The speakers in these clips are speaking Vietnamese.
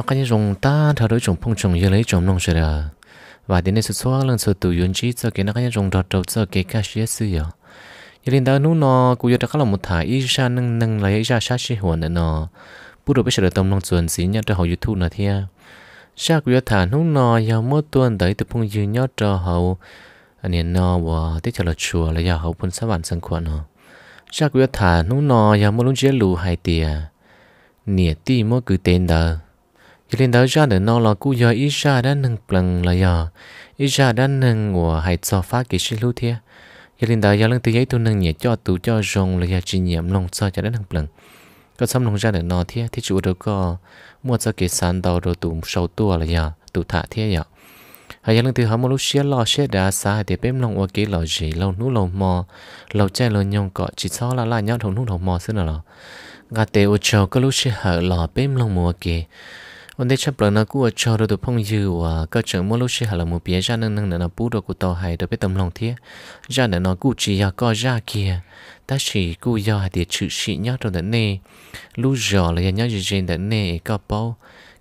nó cái dùng ta thở đối chúng phong trùng như lấy chúng nông sửa ra và đến đây sự xóa lần sự tự yến chi cho cái nó cái dùng đọt đầu cho cái cái sự sự giờ như lên đó nú nó cũng giờ các là một thải ý ra nâng nâng lấy ra sát sĩ hồn nữa nó bút được biết sự tâm nông chuẩn xí nhau cho hậu youtube nữa thia sa cũng giờ thả nú nó giờ mỗi tuần tới từ phong dương nhau cho họ anh em nó và tiếp theo là chùa là giờ hậu phun sa bản sân quận nó sa cũng giờ thả nú nó giờ mỗi lúc chia lù hai tia nịa ti mỗi cứ tên đời chỉ lên đó ra để nó là cú giờ ít ra đã nâng lần là giờ ít ra đã nâng của hải cho phá kỹ sư lưu thiê chỉ lên đó giờ lần thứ giấy tôi nâng nhẹ cho tụ cho rồng là giờ chỉ nhiệm lòng cho cho đã nâng có xong lòng ra để nó thiê thì chủ đầu có mua cho cái sàn đầu rồi tụ sầu tua là giờ tụ thả thiê giờ hay giờ lần thứ hai một lúc xia lo xia đã xa để bếm lòng qua kỹ lò gì lâu nú lâu mò lâu che lâu nhông cọ chỉ sau là lại nhau thầu nú thầu mò xưa nào gà tê ô châu có lúc xia hở lò bếm lòng mùa kì วันเดชับเลยนะกูจะชอดูพงยือว่าก็จังมัวลูกเชหลามูเปียจานังนังนันปูดกูต่อหายเดไปตำลองเทียจานันนกูจียาก็ยาเกียแต่ฉีกูยาเดียชื่อฉียอดตรงนั้นเน่ลูกจอเลยยอดจีเจนนั้นเน่ก็เป้า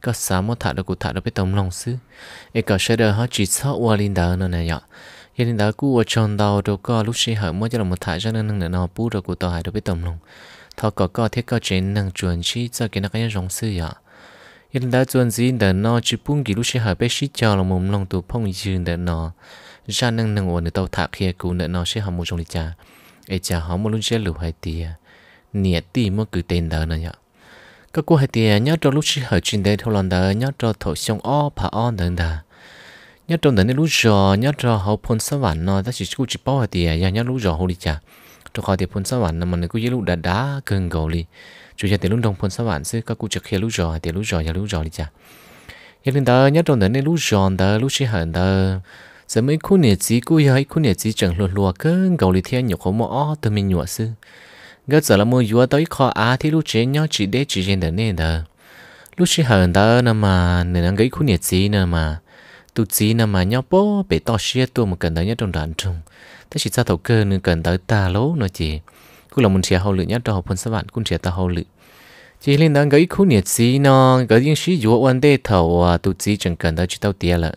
ก็สามารถถ่ายดูกูถ่ายดูไปตำลองซื้อเอก็เชเดอร์ฮะจีซอวาลินดานั่นน่ะยะยันดากูว่าชนดาวดูก็ลูกเชหลามัวจะลงมาถ่ายจานังนังนันปูดกูต่อหายเดไปตำลองทอก็ก็เทก็เจนนังจวนชีจะกินนักยังรองซื้อยะ yên đã chuẩn gì đã nó chỉ bung kỷ lúc sẽ hỏi bé sĩ cho là mồm lòng tụ phong dư đã nó ra năng năng ổn tàu thạc kia cụ đã nó sẽ học một trong lịch cha ấy cha họ một lúc sẽ lụp hai tia nhiệt tì mà cứ tên đó này nhở các cô hai tia nhớ trong lúc sẽ hỏi chuyện đây thôi lần đó nhớ cho thổi sông o pa o đừng đà nhớ trong đó lúc giờ nhớ cho họ phun sáu vạn nó ta chỉ cô chỉ bao hai tia nhớ lúc giờ hồ đi cha trong họ thì phun sáu vạn nó mình cứ dưới lúc đã đá cơn gầu đi chủ nhà tiền lúc đồng phần sáu bạn xứ các cụ trực khi lúc rồi tiền lúc rồi nhà lúc rồi đi cha hiện lên đó nhất trong đến lúc rồi đó lúc xí hận đó giờ mấy khu nhà chỉ cũ hay khu nhà chỉ chẳng luôn luôn cơ gầu đi theo nhục khổ mỏ từ mình nhụa sư gỡ giờ là mua vừa tới kho á thì lúc chế nhau chỉ để chỉ trên đó nên đó lúc xí hận đó nè mà nên ăn cái khu nhà chỉ nè mà tu chỉ nè mà nhau bố bị to xia tu một cần đó nhất trong đoạn trong thế chỉ ra thầu cơ nên cần tới ta lố nói chỉ cũng là muốn chia hậu lự nhất cho học phần sáu bạn cũng chia ta hậu lự chỉ lên đó cái khu nhiệt sĩ nó cái những sĩ dụ quan đề thầu à tu chỉ chẳng cần đó chỉ tao tiền là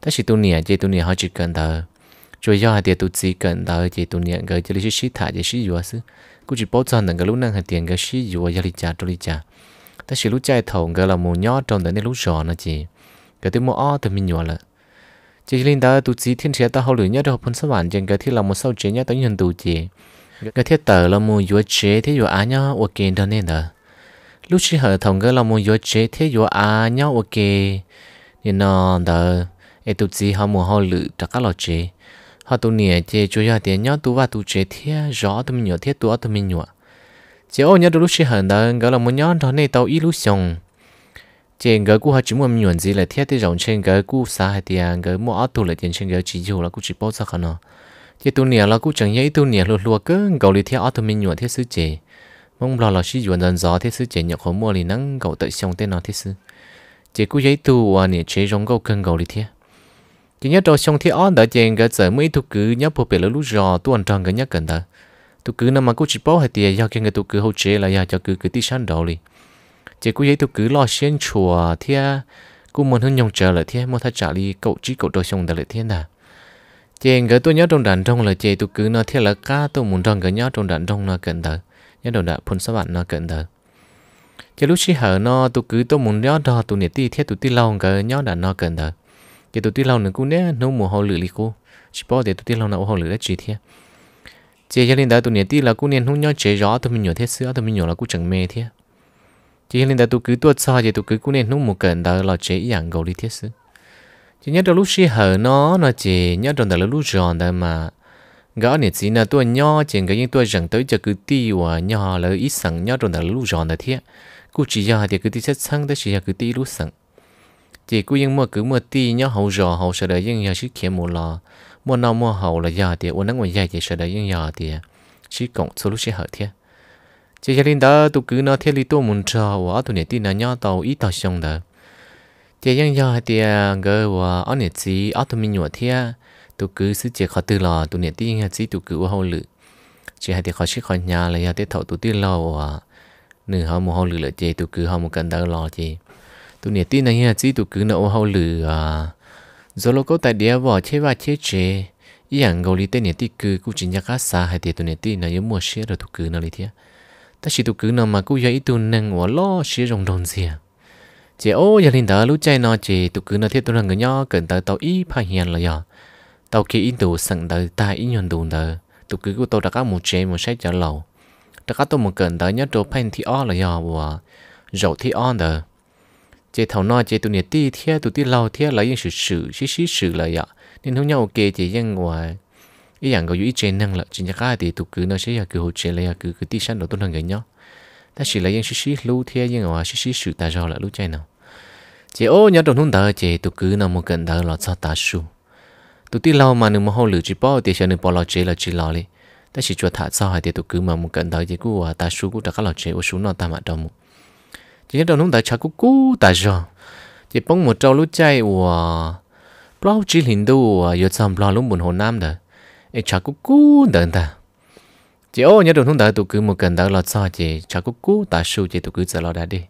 ta chỉ tu niệm chỉ tu niệm họ chỉ cần đó rồi do hai tiền tu chỉ cần đó chỉ tu niệm cái chỉ là sĩ thả chỉ sĩ dụ sư cũng chỉ bảo rằng cái lúc năng hai tiền cái sĩ dụ gia lý cha cho lý cha ta chỉ lúc chạy thầu cái là một nhỏ trong đó nên lúc rõ nó chỉ cái thứ mua o thì mình nhỏ là chỉ lên đó tu chỉ thiên sẽ ta hậu lự nhất cho học phần sáu bạn chẳng cái thứ là một sau chế nhất tới nhân tu chỉ cái thiết tờ là mua yếu chế thế yếu á nhau ok đơn nên đó lúc chỉ hợp thông cái là mua yếu chế thế yếu á nhau ok nên nó đó ai tụt gì họ mua họ lự cho các loại chế họ tụi nè chế chủ yếu tiền nhau tu và tụi chế thế rõ tụi mình nhớ thế tụi tụi mình nhớ chế ô nhớ đôi lúc chỉ hợp đồng cái là mua nhau đó nên tàu ít lúc xong trên cái cú họ chỉ mình nhuận gì là thiết thì rộng trên cái cú xa hay tiền cái mua áo tu là tiền trên cái chỉ dù là cú chỉ bao giờ khả năng thì tu nè là cũng chẳng nhẽ tu nè lùa lùa cứ gầu đi theo auto mình nhụa thế sư chế mong lo là sư nhuận dần gió thế sư chế nhập khổ mua thì nắng gầu tự xong tên nó thế sư chế cũng giấy tu à nè chế rong gầu cần gầu đi theo chỉ nhớ trò xong thế on đã chèn cái giờ mấy tu cứ nhớ phổ bể lỡ lúc gió tu ăn tròn cái nhớ cần đó tu cứ nằm mà cũng chỉ bảo hay tiền do cái người tu cứ hậu chế là giao cho cứ cứ tí sáng đầu đi chế cũng giấy tu cứ lo xuyên chùa thế cũng muốn hơn nhông chờ lại thế muốn thay trả đi cậu chỉ cậu trò xong đã lại thế nào chị cái tôi nhớ trong đàn trong là chị tôi cứ nói thiết là cá tôi muốn trong cái nhớ trong đàn trong nó cẩn thận nhớ trong đàn phun sáu bạn nó cẩn thận chị lúc xí hở nó tôi cứ tôi muốn nhớ đó tôi nhiệt ti thiết tôi ti lâu cái nhớ đàn nó cẩn thận chị tôi ti lâu nữa cũng nè nó mùa hồ lử li cô chỉ bỏ để tôi ti lâu nào hồ lử đã chỉ thiết chị hiện đình đó tôi nhiệt ti là cũng nên không nhớ chế rõ tôi mình nhớ thiết sữa tôi mình nhớ là cũng chẳng mê thiết chị hiện đình đó tôi cứ tôi xa chị tôi cứ cũng nên không một cẩn thận là chế dạng gầu đi thiết sữa chỉ nhớ trong lúc xí hở nó nó chỉ nhớ trong đó lúc giòn đó mà gõ nè gì là tôi nho chỉ cái những tôi rằng tới cho cứ ti và nho là ít sẵn nhớ trong đó lúc giòn đó thế cứ chỉ giờ thì cứ ti sẽ sẵn tới chỉ giờ cứ ti lúc sẵn chỉ cứ những mua cứ mua ti nhớ hậu giò hậu sợ đấy những giờ xí kiếm một lò mua nào mua hậu là giờ thì uống nắng ngoài dài chỉ sợ đấy những giờ thì xí cộng số lúc xí hở thế chỉ giờ linh đó tôi cứ nó thiết lý tôi muốn cho và tôi nè tin là nhớ tàu ít tàu xong đó chị dân do thì gờ và ở nhiệt sĩ ở tụi mình nhỏ thì tụi cứ sự chị khó từ lò tụi nhiệt tiên nhiệt sĩ cứ hậu lự chỉ hay thì khó sức khó nhà là thì thầu tụi tiên lò và nửa hậu một hậu lự là chị tụi cứ hậu một cần đỡ lò chị tụi nhiệt tiên này nhiệt sĩ cứ nấu hậu lự à rồi lúc có tại địa vỏ chế và chế chế ý hàng gầu lý tên nhiệt tiên cứ cũng chỉ nhắc xa hay thì tụi nhiệt tiên là yếu mua xe rồi tụi cứ nó lý thia ta chỉ tụi cứ nào mà cũng giờ ít tụi và lo xe rồng rồng gì à chị ô giờ lên đó lúc chạy nó chị tụ cứ nó thiết tụ là người nhỏ cần tới tàu ít phải hiền là giờ tàu kia in tụ sẵn tới ta ít nhon đùn đó tụ cứ của tàu đã có một chế một sách cho lầu đã có tôi một cần tới nhớ chỗ pen thì o là giờ và dầu thì on đó chị thầu nói chị tụ nhiệt ti thiết tụ ti lâu thiết lấy những sự sự xí xí sự là giờ nên không nhau ok chị dân ngoài ý dạng có ý chế năng là chính cái thì tụ cứ nó sẽ là cứ hỗ trợ là cứ cứ ti sẵn đó tôi là người nhỏ ta chỉ lấy những sự xí lưu thiê nhưng mà xí sĩ sự ta do là lưu chạy nào chị ô nhớ đồng thôn tờ chị tụ cứ nằm một cần thờ lọt sao ta su tụ tí lâu mà nương mà hô lử chỉ bỏ thì sẽ nương bỏ lọt chế là chỉ lọt đi ta chỉ cho thả sao hay thì tụ cứ mà một cần thờ chị cú à, ta su cứ đặt các lọt chế ô su nó ta mà đâu chị nhớ đồng thôn tờ cha cú cú ta do chị bông một trâu lưu chạy ủa bao chỉ hình đâu ủa à, giờ xong bao lúc buồn hồ nam đó ấy cha cú cú đợn ta chỉ ô nhớ trong thùng tờ tụ cứ một cần tờ lọt sao chị cha cô cô ta su chị tụ cứ giờ lọt đã đi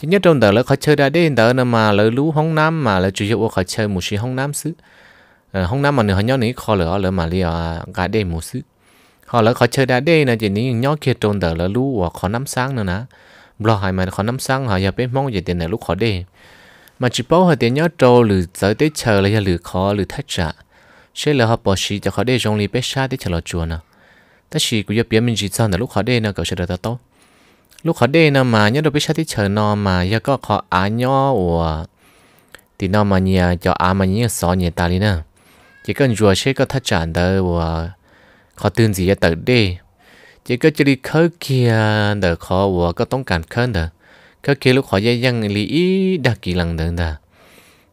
chỉ nhớ trong tờ là khó chơi đã đi tờ nó mà lỡ lú hông nam mà lỡ chủ yếu khó chơi một xí hông nam xứ ờ, hông nam mà nửa nhớ này khó lỡ lỡ mà liều gà đê một xứ họ lỡ khó chơi đã đi nè chỉ ní nhớ kia trong tờ lỡ lú và khó nắm sáng nữa nè lo hai mà khó nắm sáng họ giờ biết mong gì tiền này lúc khó đi mà chỉ bảo họ tiền nhớ trâu lử tới tới chờ là lử khó lử thách trả sẽ là họ bỏ xí cho khó đi trong ly bé xa tới chờ lo chùa nào ta chỉ cứ giúp mình chỉ chọn là lúc họ đây nào cậu sẽ được tao lúc họ đây nào mà nhớ đâu biết sao thì chờ nó mà giờ có họ á nhó của thì nó mà nhà cho á mà nhớ xó nhà ta đi nè chỉ cần rửa sạch có thắt chặt đó của khó tương gì tới đê chỉ cần chỉ đi khơi kia đỡ họ của có tông cản khơi đỡ khơi kia lúc họ dây dăng lý đặc kỳ lăng đỡ đỡ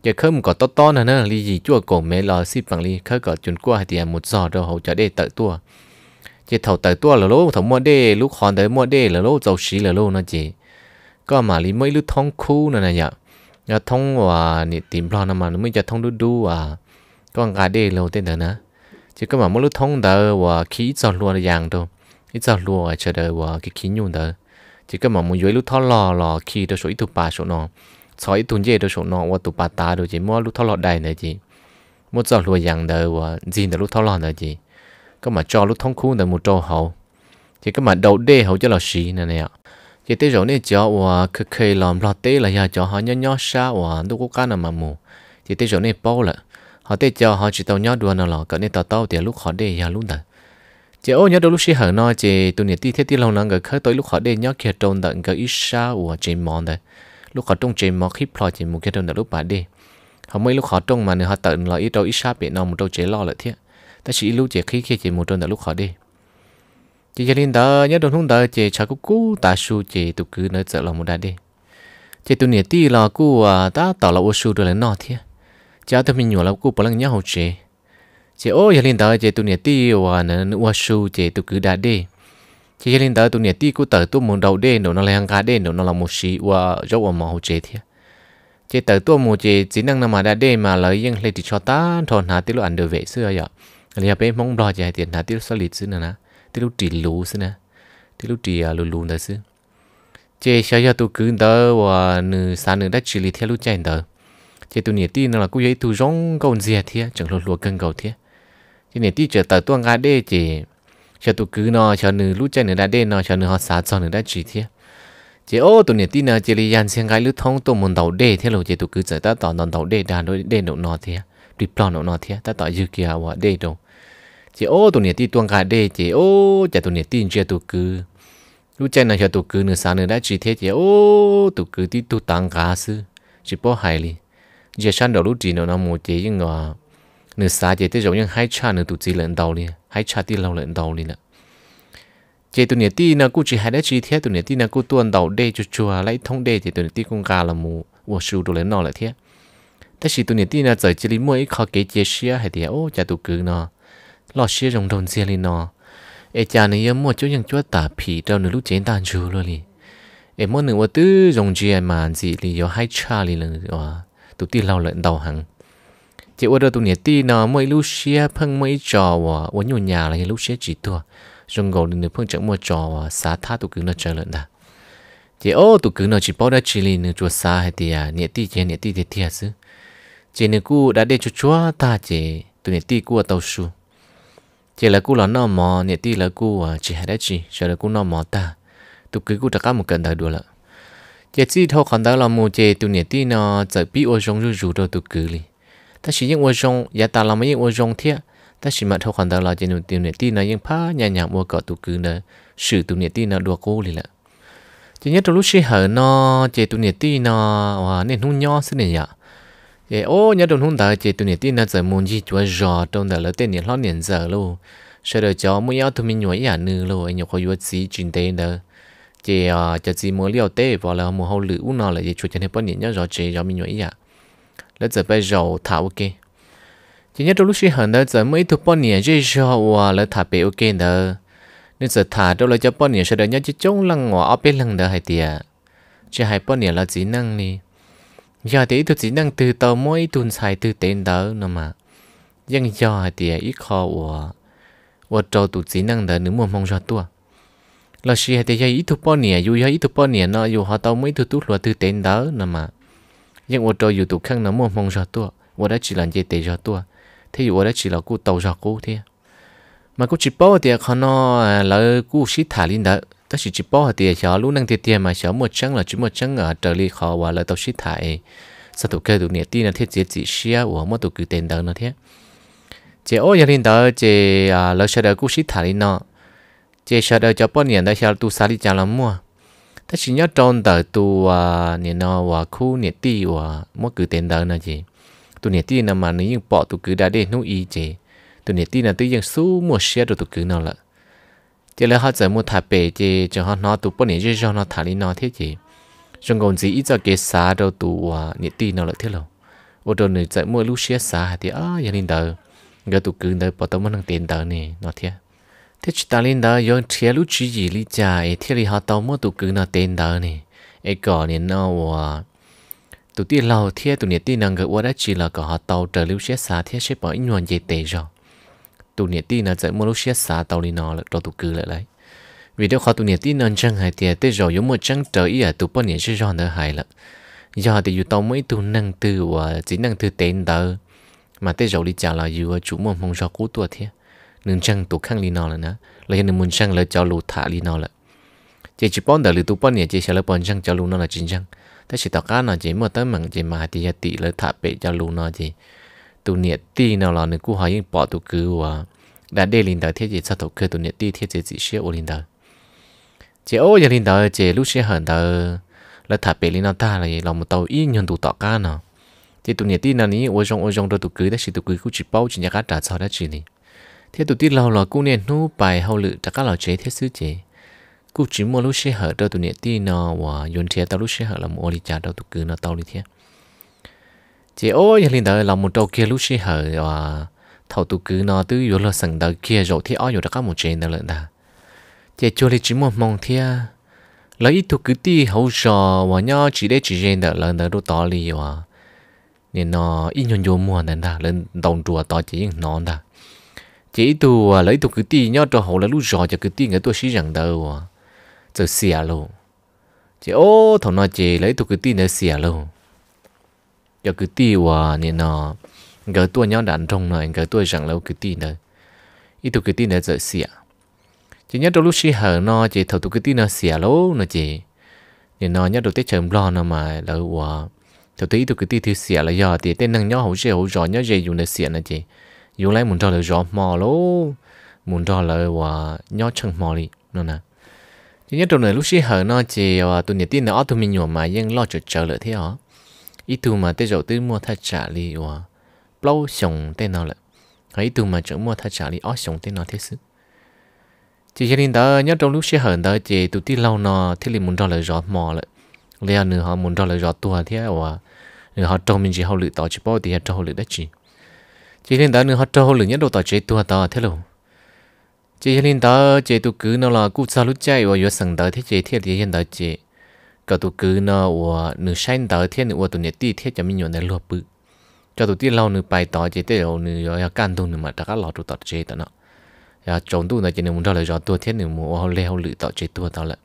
giờ khơi một cái to to nè nè lý gì chua cổ mẹ lò xịp bằng lý khơi có chuẩn qua thì một giò đồ hậu cho để tới tua จะเท่าแต่ตัวละโลถมวดเด้ลูกคอนแต่มวดเด้ละโลเจ้าชีละโลนะจีก็มาลีไม่รู้ท้องคู่นั่นนะอย่าอย่ท้องว่านี่ติมพลอนมันไม่จะท้องดูดูอ่ะก็งาเด้เลาเต้นเถอะนะจีก็มาไม่รู้ท้องเดอว่าขี้จอดรัวอย่างตัวขีจอดรัวเฉยเดอว่าขี้ขี้ยุ่งเดอจีก็มาไม่ย้อยรู้ท้องหล่อหล่อขี้ตัวสวยถูกปาาสนอสอยตุนเย่ตัวสนอว่าตุปาตาดูจีมั่วรู้ท้องหล่อได้เนี่ยจีมั่วจอดรัวอย่างเดอว่าจีนแต่รู้ท้องหล่อเนี่ยจี có mà cho lúc một trâu hậu thì cái mà đầu đê hậu cho là xì này nè thì tới rồi nên cho và khơi khơi làm lo tế là nhà cho họ nhỏ nhỏ xa và đâu có cái nào mà mù thì tới rồi nên bao là họ tới cho họ chỉ tàu nhỏ đua nào là cái nè tàu tàu thì lúc họ đê nhà luôn đó chỉ ô nhớ đôi lúc xí hở nói chỉ tụi nè ti thế ti lâu nãy người khơi tới lúc họ đê nhỏ kia trôn đợn cái ít xa và chỉ mòn đấy lúc họ trông chỉ mòn khi plo chỉ một cái trôn đợn lúc bà đê họ mới lúc họ trông mà nè họ tận là ít đâu ít xa bị nào một đâu chế lo lại thiệt ta chỉ lúc chỉ khi khi chỉ một trôn đã lúc khó đi chỉ cho nên đó nhớ đồn hung đó chỉ cho cú cú ta su chỉ tụ cứ nơi chợ lòng một đại đi chỉ tụ nhiệt ti là cú à ta tỏ là ô su được là nọ thế chỉ tụ mình nhổ là cú bỏ lăng nhau chỉ chỉ ô cho nên đó chỉ tụ nhiệt ti và nên ô su chỉ tụ cứ đại đi chỉ cho nên đó tụ nhiệt ti cô tờ tụ muốn đầu đi nó là hàng cá đi nó là một sĩ và rau và màu chỉ thế chỉ tờ tụ một chỉ chỉ năng nằm mà đại đi mà lấy những lấy thì cho ta thon hà tí lo ăn được vệ xưa vậy là bé mong đòi chạy tiền là tiêu số lịch xứ nè tiêu lúc trì lũ xứ tiêu lúc trì à, lù lù nè chế sao giờ tôi cứ đỡ và nửa sáng nửa chỉ lý theo lúc đỡ chế tôi nhiệt tin là cũng vậy tôi rong cầu gì thế chẳng lột lột cân cầu thế chế nhiệt tin trở tới tuang ngã đê chế cho tôi cứ nó cho nửa lúc chạy nửa đã đê cho nửa họ sáng cho nửa đã chỉ thế chế ô tôi nhiệt tin là chế lý dàn xem cái lúc thông tôi muốn đầu đê thế rồi chế tôi cứ trở tới tỏ non đầu đê đàn đôi đê độ nó thế diplom nó thế ta tỏ dư kia và đê đâu chỉ ô tụi nè ti tuang cả đê chỉ ô chả tụi nè tin chưa tụ cứ lúc chơi nào chả tụ cứ nửa sáng nửa đã chỉ thế chỉ ô tụ cứ ti tụ tăng cả sư chỉ bỏ hại đi giờ sáng đầu lúc chỉ nó nằm mua chỉ nhưng mà nửa sáng chỉ thế giống như hai cha nửa tụ chỉ lợn đầu đi hai cha ti lâu lợn đầu đi nè chỉ tụi nè ti nào cũng chỉ hai đã chỉ thế tụi nè ti nào cũng tuần đầu đê chua chua lấy thông đê chỉ tụi nè ti cũng cả là mù mua sưu đồ lợn nó lại thế 但是多年底呢，在这里每一考给解释啊，还得哦，加多久呢？lọ xe rồng đồng xe lên nó ê cha này em mua chỗ những chỗ tả phì trâu nửa lú chén tan chú luôn đi ê mua nửa tư rồng chia mà gì thì có hai cha liền là tụi ti lau lợn đầu hàng chỉ ở đó tụi nhẹ ti nó mỗi lúc xe phăng mỗi trò và ở nhiều nhà lú lúc xe chỉ tua rồng gầu nửa phăng chẳng mua trò và xá tha tụi cứ nó chờ lợn đã chỉ ô tụi cứ nó chỉ bao đã chỉ liền chùa xa hay thì à nhẹ ti chỉ nhẹ ti thì thiệt chứ chỉ nửa cú đã để cho chúa ta chỉ tụi nhẹ cú cu à tàu su chỉ là cú là nó mò nhẹ tí là cú chỉ hay đấy chỉ sợ là cú nó mò ta tụ cứ cú đặt một cần đời đùa lợ chỉ chỉ thôi còn đó là một chế tụ nhẹ tí nó chỉ bị ô rong rú rủ đâu tụ cứ li ta chỉ những ô rong giá ta làm những ô rong thiệt ta chỉ mà thôi còn đó là chỉ nụ tụ nhẹ tí nó những phá nhà nhà mua cọ tụ cứ nữa sự tụ nhẹ tí nó đùa cô đi lợ chỉ nhất trong lúc xí hở nó chế tụ nhẹ tí nó à, nên hung nho xin này cái ô nhớ trong hôm đó chỉ tụi tin là giờ muốn gì chúa giò trong đó là tên niệm lo niệm giờ luôn sẽ được cho muốn yêu thương mình nhồi nhà nữ luôn anh nhớ có yêu gì chuyện đấy đó chỉ à chỉ gì muốn liều tế vào là muốn hậu lử u nó là chỉ chúa chân hết bao niệm nhớ rõ chỉ cho mình nhồi nhà là giờ bây giờ thảo ok chỉ nhớ trong lúc sinh hận đó giờ mới tụi bao niệm chỉ giò và là thảo bể ok đó nên giờ thả đâu là cho bao niệm sẽ được nhớ chỉ chống lăng ngõ ở bên lăng đó hay tiệt chỉ hai bao niệm là chỉ năng đi giờ thì tôi chỉ đang từ tàu mỗi tuần xài từ tên đó nữa mà nhưng giờ thì ít khó của của trâu tôi chỉ đang đỡ nửa một mong cho tôi là xí thì giờ ít thu bao nhiêu dù giờ ít thu bao nhiêu nó dù họ tàu mấy thu tút là từ tên đó nữa mà nhưng của trâu dù tôi khăng nửa một mong cho tôi của đã chỉ làm gì để cho tôi thế dù của đã chỉ là cô tàu cho cô thế mà cô chỉ bao thì họ nó là cô xí thả linh đó ta chỉ chỉ bỏ tiền cho lúc năng tiền tiền mà cho một trắng là chỉ một trắng ở trợ lý khó và là tàu ship thải sao tụ kêu tụ nhiệt tin là thiết chế chỉ xia của một tụ cứ tiền đó à, nó thế chế ô gia đình đó chế à lỡ sao đó cũng ship thải nó chế sao đó cho bao nhiêu đó sao tụ sao đi chả lắm mua ta chỉ nhớ trong đời tụ à nhiệt nó và khu nhiệt ti và một cứ tiền đó nó gì tụ nhiệt ti là mà nếu như bỏ tụ cứ đã đến nút y chế tụ nhiệt ti là tự nhiên số mua xia rồi tụ cứ nó lại chỉ là họ giờ mua thả bể chỉ cho họ nói cho nó tụ bốn 年就让他打理 nó thế chỉ trong công gì ít cho cái xá đâu tụ à nhiệt tì nó lại thế lâu ô tô này giờ mua lúc xe xá thì à gia đình đời người tụ cứ đời bỏ tao mất năng tiền đời này nói thế thế chỉ ta linh đời yon thế lúc chỉ gì lý giải thế thì họ tao muốn tụ cứ nó tiền đời này ấy cỏ này nó à tụ tiền lâu thế tụ nhiệt tì năng người ô đã chỉ là cỏ họ tao trở lưu xe xá thế sẽ bỏ ít nhuận dễ tệ rồi tụ nhiệt tin là dạy mua lúc xét xả tàu đi nọ là cho tụ cứ lại lấy vì đó khó tụ nhiệt tin nên chẳng hay thì tới rồi giống một chẳng trở ý à tụ bao nhiêu sẽ do nữa hay là do thì dù tàu mới tụ năng từ và chỉ năng từ tên tờ mà tới rồi đi chào là dù chủ mong mong do cú tụ thế nên chẳng tụ khăng đi nọ là nữa lấy cho nên muốn chẳng là cho lù thả đi nọ là chỉ chỉ bao đời tụ bao nhiêu chỉ sẽ lấy bao chẳng cho lù nó là chính chẳng thế chỉ tàu cá nó chỉ một tới mảng chỉ mà thì thì lấy thả bể cho lù nó chỉ tụ nhiệt ti nào là nữ cú hỏi yên bỏ tụ cứ và đã đê linh đời thế chỉ sao tụ cứ tụ nhiệt ti thế chỉ chỉ xe ô linh đời chỉ ô giờ linh đời chỉ lúc xe hận đời là thả bể linh nào ta là lòng một tàu yên nhân tụ tọt ca nào chỉ tụ nhiệt ti nào ní ô trong ô trong đôi tụ cứ đó chỉ tụ cứ cũng chỉ bao chỉ nhà cá trả sau đó chỉ này thế tụ ti lâu là cú nè nu bài hậu lự trả cá lão chế thế sứ chế cú chỉ mua lúc xe hở đôi tụ nhiệt ti nào và yến thế tao lúc xe hở là mua đi trả đôi tụ cứ nó tao đi thế chị ôi linh đời là một trâu kia lúc xí hở và thầu tụ cứ nó tứ yếu là sừng đời kia rồi thì ói rồi có một chuyện đó lợn ta chị cho đi chỉ một mong thia lấy ít tụ cứ ti hậu sò và nho chỉ để chỉ riêng đó lợn đó đồ to li và nên nó ít nhon nhon mua nên ta lên đồng chùa tỏ chỉ những nón ta chị tụ à, lấy tụ cứ ti nho cho hậu là lúc sò cho cứ ti người tôi xí rằng đâu à giờ xỉa luôn chị ô thằng nói chị lấy tụ cứ ti nữa xỉa luôn giờ cứ tiêu hòa nên nó gỡ tôi nhau đàn trong này gỡ tôi chẳng lâu cứ tin đấy ít tụ cứ tin đấy giờ xỉa chỉ nhớ trong lúc xí hờ nó chỉ thầu tụ cứ tin nó xỉa lố nó chỉ nên nó nhớ đầu tết trời lo nó mà là hòa thầu tụ ít tụ cứ tin thì xỉa là do thì tên năng nhau hậu xỉa hậu rõ nhớ gì dùng để xỉa nó chỉ dùng lấy muốn cho là rõ mò lố muốn cho là hòa nhớ chân mò đi nó nè chỉ nhớ trong này lúc xí hờ nó chỉ hòa tôi nhớ tin nó tôi mình nhổ mà nhưng lo cho chờ lợi thế hả ít tu mà tới chỗ tới mua thay trả li và lâu sống tên nào lận ấy tu mà chỗ mua thay trả li ó sống tên nó thế sự chỉ cho nên đó nhớ trong lúc sẽ hận đó chỉ tụt tí lâu nọ thế thì muốn cho lời rõ mò lận lẽ nữa họ muốn cho lời rõ tua thế và nữa họ trong mình chỉ hậu lựa tỏ chỉ bao thì họ trông hậu lự đất chỉ chỉ nên đó nữa họ trong hậu lựa nhất đồ tỏ chế tua tỏ thế luôn chỉ nên đó chế tụ cứ nó là cút sao lúc chạy và vừa sừng tới thế chế thiết thì hiện đó chế ก็ตัวคือเนาะว่าหนูใช้ต่อเทียนว่าตัวเนี่ยตีเทียจะมีอยู่ในรัวปื้อก็ตัวที่เราหนูไปต่อเจเตเราหนูอยากการตัวหนูมาแต่ก็รอตัวต่อเจแต่เนาะอยากจงตัวในเจหนูมันเท่าไรจอตัวเทียนหนูมัวเขาเลี้ยวหรือต่อเจตัวต่อละ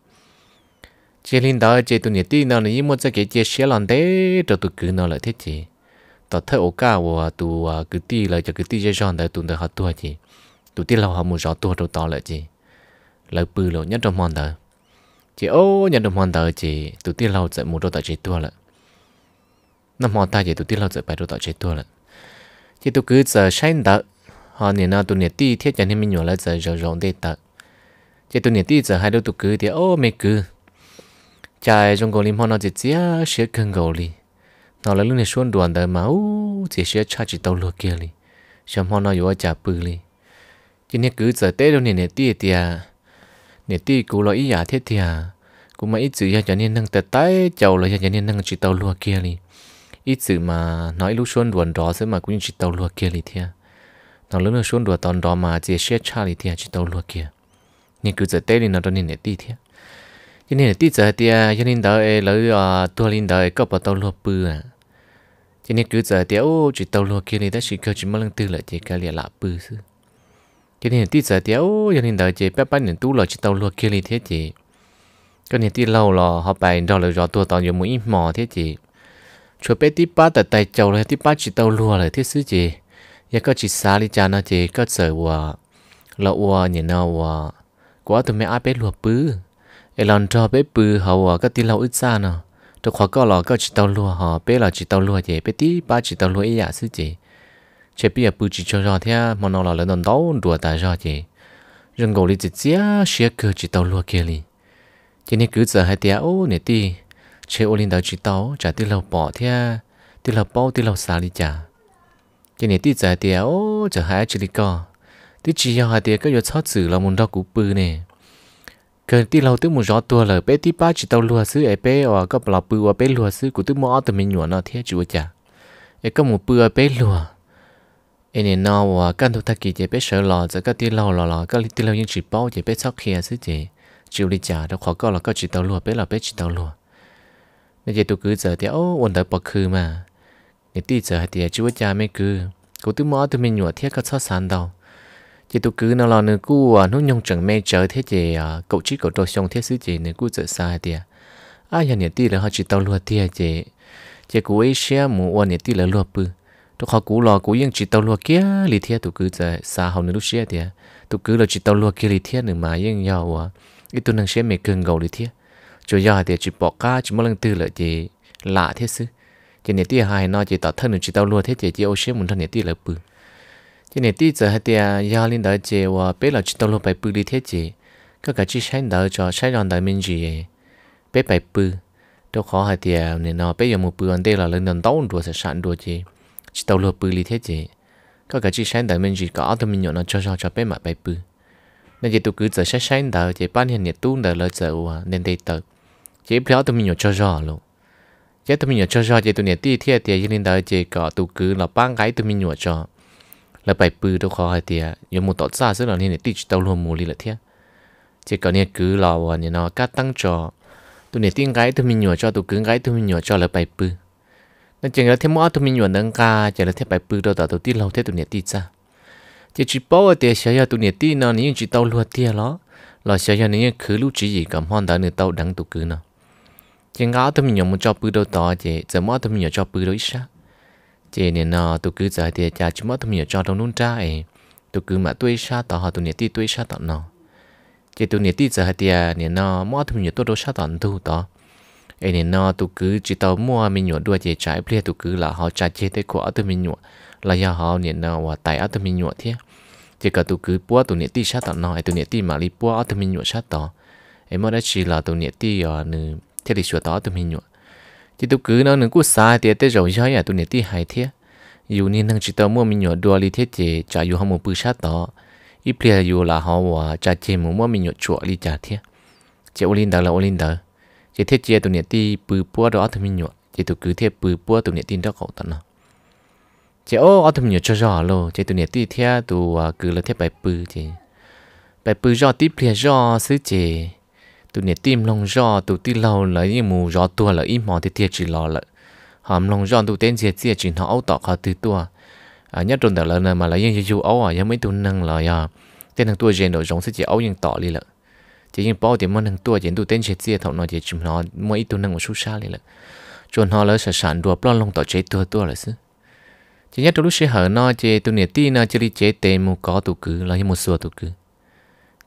เจลินต่อเจตัวเนี่ยตีเนาะนี่มันจะเกเจเสียหลังเด้ตัวตัวคือเนาะเลยเทียจีต่อเท่าโอกาว่าตัวคือตีเลยจะคือตีเจจอนแต่ตัวเดียวเขาตัวจีตัวที่เราเขาหมุนจอตัวตัวต่อเลยจีเลยปื้อเลยยัดจอมมันเด้อ chị ô nhận được hoàn tờ chị tụi tiên lâu chạy một đôi tờ chị tua lận năm hoàn ta chị tụi tiên lâu chạy bảy đôi tờ chị tua lận chị tụi cứ giờ sáng đợi họ nè nó tụi nè ti thiết chẳng nên mình nhỏ lại giờ giờ rộng để tờ chị tụi nè ti giờ hai đôi tụi cứ thì ô mày cứ chạy trong cổ lim họ nó chỉ chỉ sẽ cơn cổ li nó là lúc này xuống đoàn đời mà ô chỉ sẽ cha chỉ tàu lừa kia li xem họ nó vừa chả bự li chỉ nè cứ giờ tết đâu nè nè ti thì à nè ti cú lo ý giả à, thiết thì à cú mà ít chữ cho nên năng tật tay chầu lo cho nên năng chỉ tàu lúa kia đi ít chữ mà nói lúc xuân đuổi đó sẽ mà cũng chỉ tàu lúa kia đi thia nó lúc nó xuân đuổi tòn đó mà chỉ xét cha đi thia chỉ tàu lúa kia nè cứ giờ tết đi nó cho nên nè ti thia cho nên nè ti giờ thì cho nên đó ấy lấy à, tua lên đó có bảo tàu lúa bự à cho nên cứ giờ thì ô chỉ tàu lúa kia đi ta chỉ có chỉ lần tư là chỉ cái là bự xứ ก็เนี่ยที่เสียเทียวยังนีนเดาเจแป๊บปั้นหนึ่งตู้หล่อจิตเอาลวดเคลียร์เทียจีก็เนี่ยที่เล่าหล่อเขาไปดอเลยรอตัวตอนอยู่มุ้ยหมอเทียจีช่วยเป็ดที่ป้าแต่ไตเจ้าเลยที่ป้าจิตเอาลวดเลยทเทสิจียังก็จิตสาลิจานะเจก็เสวว่าเราว่าเนี่ยนะว่ากว่าถึงแม้อาเป็ดหลวดปื้อไอ้หลอนจอเป็ดปื้อเขาว่าก็ที่เราอึดซ่านะทุกขอก็หล่อก็จิตเอาลวดเขาเป็ดหล่อจิตเอาลวดเจเป็ดที่ป้าจิตเอาลวดไอ้ยาสิจี chế bia bự chỉ cho ra thế à, mà nó là lần đầu đấu đùa ta ra chứ rừng gỗ đi chỉ chia xia cơ chỉ tàu lúa kia li chỉ nên cứ giờ hai tia ô nè ti chế ô linh đầu chỉ tàu trả ti lâu bỏ thế à, ti lâu bỏ ti lâu xả đi chả chỉ nên ti giờ tia ô chờ hai chỉ đi co ti chỉ cho hai tia cái giờ chót xử là muốn đo cú bự nè cần ti lâu tức muốn rõ tua là bé ti ba chỉ tàu lúa xứ ấy bé ở có bà bự ở bé lúa xứ của tức mua ở tụi mình nhuận nó thế à, chịu chả ai có một bự ở bé lúa nên nó nào và căn thủ thắc kỳ chế biết sợ lò giờ các tiêu lâu lò lò các tiêu lâu những chỉ bao chế biết sóc à, chứ gì chịu đi trả đâu khó có là có chỉ tàu lùa biết là biết chỉ tàu lùa nên chế tôi cứ giờ thì ô ổn đợi bọc khứ mà nên tí giờ thì chú cha mấy cứ cô tôi mò tôi mình nhụa thiết các sót sàn đâu chế tôi cứ nó lo nữa cú à, nó nhung chẳng mê chờ thế chế à, cậu chỉ cậu đồ xong thế sứ chế nữa cú giờ sai thì à. ai nhà nên tí là họ chỉ tàu lùa thế chế chế cú ấy xe mù ổn nên tí là lùa bự tôi khó cú lò cú yên chỉ tàu lúa kia lì thiệt tôi cứ giờ xa hầu nữa lúc xưa thì tôi cứ là chỉ tàu lúa kia lì thiệt nữa mà yên giàu à ít tôi năng xem mấy cần gầu lì thiệt chủ giàu thì chỉ bỏ cá chỉ mất lần tư là chỉ lạ thế chứ chỉ này tia hai nó chỉ tạo thân được chỉ tàu lúa thế chỉ chỉ ô xe muốn thân này tia là bự chỉ này tia giờ hai tia giàu lên đó chỉ và bé là chỉ tàu lúa bài bự lì thiệt chỉ các cái chỉ sáng đó cho sáng ròn đại mình gì bé bài bự tôi khó hai tia này nó bé giờ một bự anh đây là lên đòn tàu đùa sẽ sẵn đùa gì chỉ tàu lô bự lý thế chứ có cả chỉ sáng đời mình chỉ có ở mình nhỏ nó cho cho cho bé mà bé bự nên chỉ tôi cứ giờ sáng sáng đời chỉ ban hiện nhiệt tu đời lời giờ ua nên đây tờ chỉ béo tôi mình nhỏ cho cho luôn chỉ tôi mình nhỏ cho cho chỉ tôi nhiệt ti thế thì nên đời chỉ có tôi cứ là ban gái tôi mình nhỏ cho là bé bự đâu khó hay tiệt giờ một tọt xa xứ là nên ti chỉ tàu lô mù lý là thế chỉ có nhiệt cứ là ua nhiệt nó cắt tăng cho tôi nhiệt tin gái tôi mình nhỏ cho tôi cứ gái tôi mình nhỏ cho là bé bự nên chỉ là thêm mỗi tụi mình nhuận nâng ca chỉ là thêm bài bự đầu đầu tụi lâu thế tụi nhiệt tít ra chỉ chỉ bao tiền sẽ giờ tụi nhiệt tít nó những chỉ tàu luôn tiền đó là sẽ giờ những khứ lúc chỉ gì cầm hòn đá nữa tàu đắng tụi cứ nó chỉ ngã tụi mình nhuận một cho bự đầu to chỉ giờ mỗi tụi mình nhuận cho bự đầu ít sao chỉ nên nó tụi cứ giờ thì chả chỉ mỗi tụi mình nhuận cho đầu nôn ra tụi cứ mà tôi sao tao tụi nhiệt tít tôi sao tao nó chỉ tụi nhiệt tít giờ thì nên à, nó mỗi tụi mình nhuận tôi đâu sao tao tu tao ấy nên nó tụ cứ chỉ tàu mua mình nhụa đua chế trái bia tụ cứ là họ trả chế tới của tụi mình nhụa là do họ nên nó và tại tụi mình nhụa thế chỉ cả tụ cứ bua tụ nhiệt sát tao nói tụ nhiệt ti bua tụi mình nhụa sát tao em mới đã chỉ là tụ nhiệt ở ờ, nữ thế thì sửa tao tụi mình nhụa tụ cứ nó nữ cú sai thì tới rồi chơi à tụ nhiệt ti hay thế dù nên chỉ tàu mua mình nhụa đua li chế trả dù không một sát tao ít bia dù là họ ờ, trả chế mua mình nhụa chuột li trả thế chỉ ô đó là ô đó chỉ thế chia tụi nhiệt ti bự búa đó thì mình nhọ chỉ tụi cứ thế bự búa tụi nhiệt tin đó cậu tận nào chỉ ô ở thầm nhiều cho rõ lo chỉ tụi nhiệt ti thế tụi à, cứ là thế bài bự chỉ bài bự rõ tiếp liền rõ xứ chỉ tụi nhiệt tim lòng rõ tụi ti lâu lấy như mù rõ tua là im mò thì thiệt chỉ lo lợi hàm lòng rõ tụi tên diệt diệt chỉ họ ấu tọt họ từ tua à nhất trong đó là mà lấy như dù ấu à những mấy tụi năng là à tên thằng tua gen đồ giống sẽ chỉ ấu nhưng tọt đi lợi chỉ những bao tiền mà thằng tua chỉ tụ tên chết chia thọ nó chỉ chìm nó mỗi tụ năng một số xa lên là cho nó lỡ sợ sản đùa plon lông tỏ chế tua tua là xứ chỉ nhất lúc sẽ hở nó chế tu nhiệt ti nó chỉ đi chế tề một có tụ cứ là như một sửa tụ cứ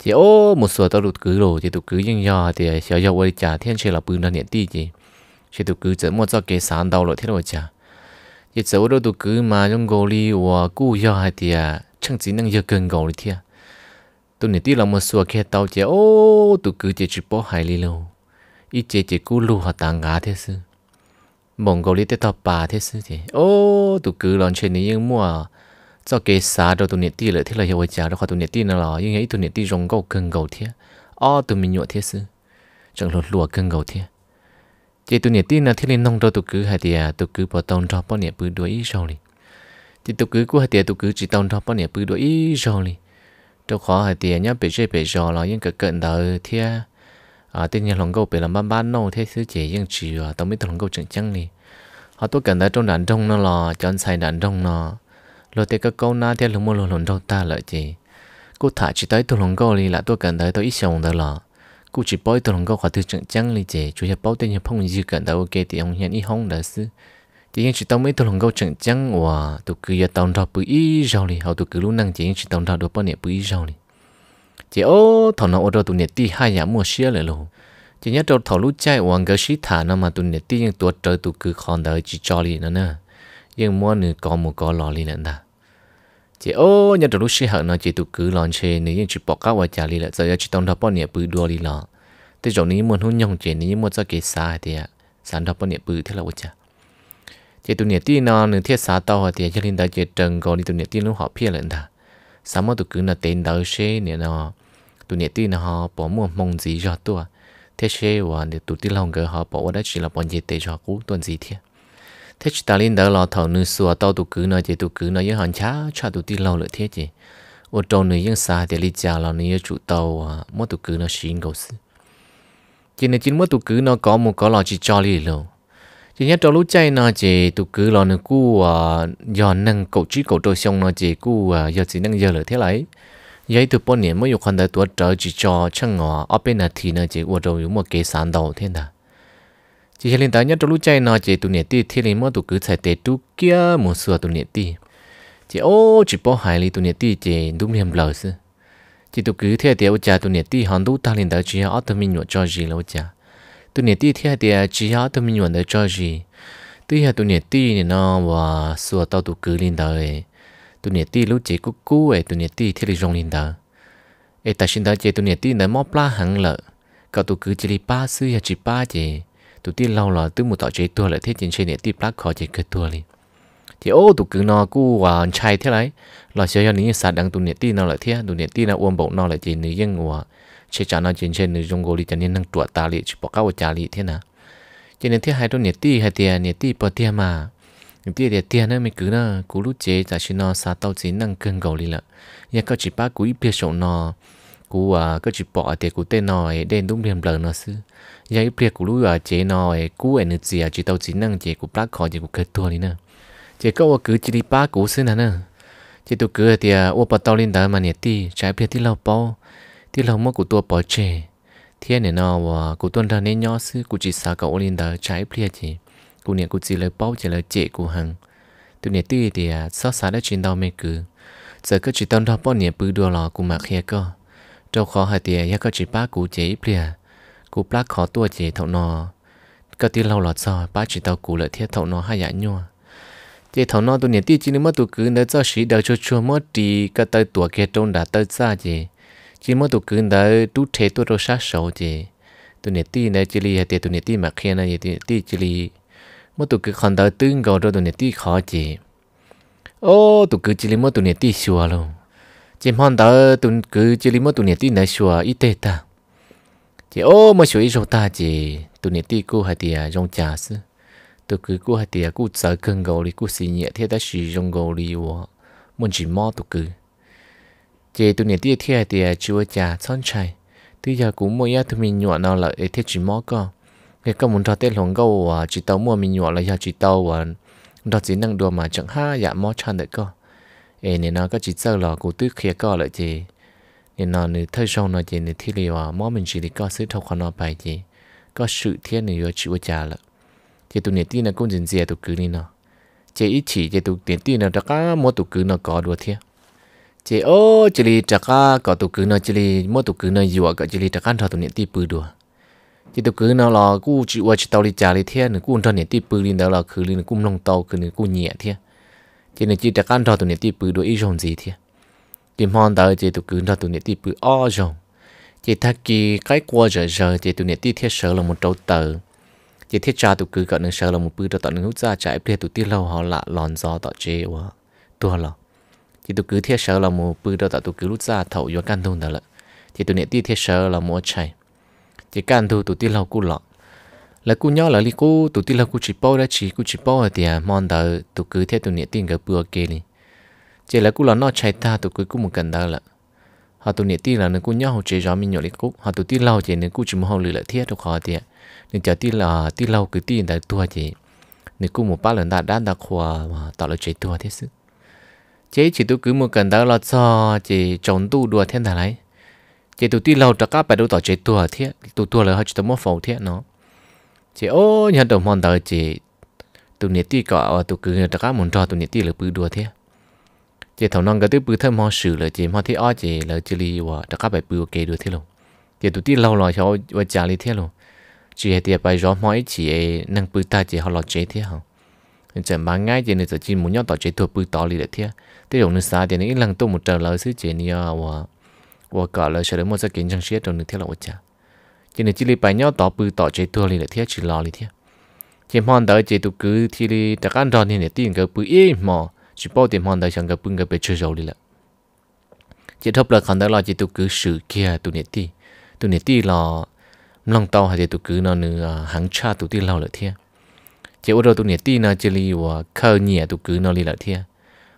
chỉ ô một sửa tao tụ cứ rồi chỉ tụ cứ nhưng do thì sẽ do quay trả thiên chế là bự nó nhiệt ti chỉ chỉ tụ cứ chỉ một do kế sản đầu rồi thiên rồi trả chỉ chỗ đó tụ cứ mà trong gò li và cũ do thì chẳng chỉ năng giờ cần gò li thiệt tụi nít đi làm một số khi tàu chơi ô tụi cứ chơi chụp bỏ hải li lâu ít chơi chơi cú lu hoặc tàng ngã thế sư mong gọi đi tới tập bà thế sư thế ô tụi cứ lon chơi này nhưng mua cho cái xá đồ tụi nít tí lại thế là hiệu trả đó hoặc tụi nít đi nào là nhưng ấy tụi nít đi rong gấu cưng gấu thế ô tụi mình nhọ thế sư chẳng lột lụa cưng gấu thế chỉ tụi nít đi nào thế lên nông đâu tụi cứ hay thì tụi cứ bỏ tông cho bỏ nít bự đuổi rồi chỉ tụi cứ cú hay thì tụi cứ chỉ tông cho bỏ nít bự đuổi rồi cho khó hay tiền nhá bị chơi bị giò là những cái cận đời thia à tự nhiên lòng câu bị làm ban ban nô thế thứ chỉ những chỉ à tổng biết lòng câu chẳng chẳng đi họ tôi cần đời trong đàn đông nó là chọn sai đàn đông nó rồi thì cái câu na thế lòng mua lòng đâu ta lợi gì cô thả chỉ tới tôi lòng câu đi là tôi cần tới tôi ít sống đó là cô chỉ bói tôi lòng câu khỏi thứ chẳng chẳng đi chỉ chủ yếu bói tiền như phong gì cần đời ok thì ông hiện ít hông đời xứ chỉ những chỉ tao mới tôi lòng câu chẳng chăng và tôi cứ giờ tao ra bự ý rau đi hậu tôi cứ lúc năng chỉ những chỉ tao ra được bao nhiêu bự ý rau đi chỉ ô thằng nào ở đâu tụi nhiệt ti hai nhà mua xe lại luôn chỉ nhớ đâu thằng lúc chạy hoàng cái xí thả nó mà tụi nhiệt ti những tuột trời tụi cứ còn đợi chỉ cho đi nữa nè nhưng mua nữa có một có lò đi nữa ta chỉ ô nhớ đâu lúc xí hậu nó chỉ tụi cứ lon xe nếu nhưng chỉ bỏ cá và trả đi lại giờ chỉ tao ra bao nhiêu bự đua đi lò Thế rồi này muốn hôn nhông chỉ nếu muốn cho cái sai thì sản ra bao nhiêu bự thế là ô chỉ tụi nhiệt tin nó nửa thiết xã tàu thì cho linh đó chỉ trần gọi đi tụi nhiệt tin lúc họ phe lên ta sao mà tụi cứ là tên đầu xe nè nó tụi nhiệt tin họ bỏ mua mong gì cho tụi thế xe và để tụi tin lòng cái họ bỏ đó chỉ là bọn gì để cho cú tuần gì thiệt, thế chỉ ta linh đó lo thầu nửa xua tàu tụi cứ nói chỉ tụi cứ nói với hàng cha cho tụi tin lòng lợi thiết gì, ở trong nửa những xa thì đi chào là nửa chủ tàu mà tụi cứ nó xin cầu sự chỉ nên chính mỗi tụi cứ nó có một có lo chỉ cho đi luôn chỉ nhớ trong lúc chạy nó chỉ tụ cứ lo nó cú giờ năng cổ trí cổ trôi xong nó chỉ cú giờ chỉ năng giờ lại thế lấy vậy từ bốn niệm mới yêu con đời tuổi trở chỉ cho chân ngọ ở bên này thì nó chỉ vừa rồi một cái sản đầu thế nào chỉ hiện tại nhớ trong lúc chạy nó chỉ tụ niệm ti thế này mới tụ cứ chạy tới tụ kia một sửa tụ niệm ti chỉ ô chỉ bỏ hải lý tụ niệm ti chỉ đúng niệm lời chứ chỉ tụ cứ theo theo cha tụ niệm ti hoàn đủ ta liền tới chỉ ở tụ mình nhọ cho gì lâu cha tụi nè tí thế thì chỉ hiểu tụi mình nhận được cho gì tuy hiểu tụi nè tí thì nó và sửa tao tụi cứ lên đời tụi nè tí lúc chỉ cú cú ấy tụi nè tí thế là rong lên đời ấy ta xin ta chơi tụi nè tí nó móc la hẳn lợ cậu tụi cứ chỉ ba sư hay chỉ ba chơi tụi tí lâu là tụi một tao chơi tua lại thế chính chơi nè tí plak khó chơi cứ tua liền thì ô tụi cứ nó cú và chai thế này là sẽ cho những sản đăng tụi nè tí nó lại thế tụi nè tí nó uống bụng nó lại chỉ nữ dân của chỉ cho nó trên trên dùng gỗ lì cho nên năng tuổi ta lì chỉ bỏ cao ở trả lì thế nào cho nên thế hai đôi nhiệt ti hai tia nhiệt ti bỏ tia mà nhiệt ti để tia nó mới cứ nó cú lúc chế trả xin nó sao tàu chỉ năng cân gỗ đi lợ nhà có chỉ ba cú ít biết sổ nó cú à có chỉ bỏ tiền cú tên nó đến đúng điểm lần nó sư nhà ít biết cú lúc à chế nó cú ở nước gì à chỉ tàu chỉ năng chế cú plak khỏi chế cú kết thua đi chỉ có câu cứ chỉ đi ba cú sư nào chỉ chế tụ cứ thì ô bắt tàu lên đó mà nhiệt ti trái biết thì lâu bao thì lòng mơ của tôi bỏ chê thế này nó và của tuần ra nên nhớ sư của chỉ xa cậu lên đó trái plia gì của niệm của chị lời bao chỉ lời chế của hàng từ niệm tuy thì à, xót xa đã trên đau mê cứ giờ cứ chỉ tâm đó bao nhiêu bự đồ lò của mặt kia cơ trong khó hai thì ya à, có chỉ ba của chế plia của plak khó tua chế thọ nó cái tiêu lâu lọt sao ba chỉ tàu cũ lợi thiết thọ nó hai dạng nhua chế thọ nó tôi niệm tiêu chỉ nếu mà tôi cứ nếu cho sĩ đầu cho chua mất thì cái tới tuổi kia trông đã tới xa gì chỉ mới tụ cứ đỡ tụ thế tụ đâu sát sổ chứ tụ nè tí nè chỉ li hay tụ nè tí mà khen nè tụ nè tí chỉ li mỗi tụ cứ còn đỡ tương gò đâu tụ nè tí khó chứ ô tụ cứ chỉ li mỗi tụ nè tí xua luôn chỉ mong đỡ tụ cứ chỉ li mỗi tụ nè tí nè xua ít tệ ta chỉ ô mới xua ít rồi ta chứ tụ nè tí cô hay tịa rong trà sư tụ cứ cô hay tịa cô sợ cơn gò đi cô xin nhẹ thế ta xì rong gò đi wo muốn chỉ mò tụ cứ chị tụi nè tia thiệt thì à, chúa cha son chạy tuy giờ cũng mỗi tụi mình nhọ nó là ấy thiết chỉ mỏ co cái công muốn cho tết lòng câu à chỉ tàu mua mình nhọ là giờ chỉ tàu và đó chỉ năng đùa mà chẳng ha dạ mỏ chăn được co ấy nên nó có chỉ sợ là cũng tức khía co lại chị nên nó nữ thơ sông nó chị nữ thiết liệu à, mỏ mình chỉ đi co sự thâu khoan nó bài chị có sự thiên này vừa chúa cha là chị tụi nè tia là cũng dình dìa tụi cứ đi nó chị ít chỉ chị tụi nè tia là đã có mua tụi cứ nó có đùa thiệt chị ô chị li trả ca có tụ cứ nó chị li mua tụ cứ nó dùa có chị li trả căn thọ tụ niệm ti bự đùa chị tụ cứ nó là cú chị qua chị tàu đi trả li thiên nữa cú thọ niệm ti bự đi đó là cứ li cú long tàu cứ cú nhẹ thiên chị này chị trả căn thọ tụ niệm ti bự đùa ý rồi gì thiên chị mong đợi chị tụ cứ thọ tụ niệm ti bự o rồi chị thắc kỳ cái qua giờ giờ chị tụ niệm ti thiết sở là một trâu tờ chị thiết cha tụ cứ gọi nó sở là một bự đùa tọt nó ra chạy bia tụ ti lâu họ lạ lòn gió tọt chế quá tua lọ thì tôi cứ thiết sở là một bữa đó tôi cứ lúc ra thầu vô căn thu đó là thì tôi nhận đi thiết sở là một chạy thì căn thu tôi đi lâu cũng lọ là cũ nhỏ là li cũ tôi đi lâu cũng chỉ bao đó chỉ cũ chỉ bao thì à mòn đó tôi cứ thiết tôi nhận tin cái bữa kia đi chỉ là cũ là nó chạy ta tôi cứ cũ một cần đó là họ tôi nhận tin là nó cũ nhỏ họ chế gió mình nhỏ li cũ họ tôi đi lâu chỉ nó cũ chỉ một hậu lửa thiết được khó thì à. nên chờ đi là đi lâu cứ tin tại tua thì nếu cũ một ba lần đã đã đã khoa mà tạo là chạy tua thế sự chế chỉ tôi cứ một cần đó là cho chỉ trồng tu đùa thiên thả lấy chỉ tôi tuy lâu cho các bạn đâu tỏ chế tua thiết tôi tua là họ chỉ tôi mua phẩu thiết nó chỉ ô nhận đồng mòn đời chỉ tôi nhiệt tuy cọ tôi cứ nhận cho các món trò tôi nhiệt tuy là bự đùa thiết chỉ thầu non cái tôi bự thêm hoa sử là chỉ hoa thiết ó chỉ là chỉ li và cho các bạn bự kê đùa thiết luôn chỉ tôi tuy lâu rồi cho và trả li thiết luôn chỉ hệ tiệp bài rõ mỗi chỉ năng bự ta chỉ họ lọt chế thiết không giờ mà ngay thì giờ chỉ muốn nhau tỏ chế thuộc bự tỏ lì để thia thế rồi nó xa thì nên lăng tô một trở lời xứ chế nia và và cả lời sẽ đến một sự kiến chẳng xiết rồi nó thiết là một chả chỉ nên chỉ lì bài nhau tỏ bự tỏ chế thuộc lì để thia chỉ lo lì thia chỉ mòn tới chế tụ cứ thi lì đặc ăn rồi thì để tiền cái bự ít mà chỉ bao tiền mòn tới chẳng cái bưng cái bể chưa rồi lì là chỉ thấp là khăn tới lo chế tụ cứ sự kia tụ nè ti tụ nè ti là lòng tàu hay chế tụ cứ nó nữa hàng cha tụ ti lâu lì thia จะอุดตุเนี่ยตีนาจิลีว่าเขาเนี่ยตุกือนอรีละเทีย